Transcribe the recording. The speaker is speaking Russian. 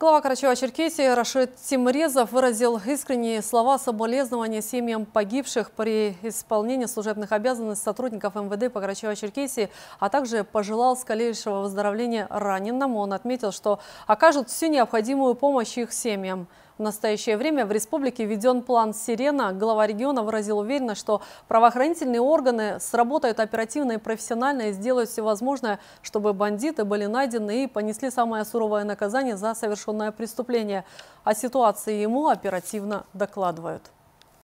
Глава Карачева-Черкесии Рашид Тимрезов выразил искренние слова соболезнования семьям погибших при исполнении служебных обязанностей сотрудников МВД по Карачево-Черкесии, а также пожелал скорейшего выздоровления раненому. Он отметил, что окажут всю необходимую помощь их семьям. В настоящее время в республике введен план «Сирена». Глава региона выразил уверенность, что правоохранительные органы сработают оперативно и профессионально и сделают все возможное, чтобы бандиты были найдены и понесли самое суровое наказание за совершенное преступление. О ситуации ему оперативно докладывают.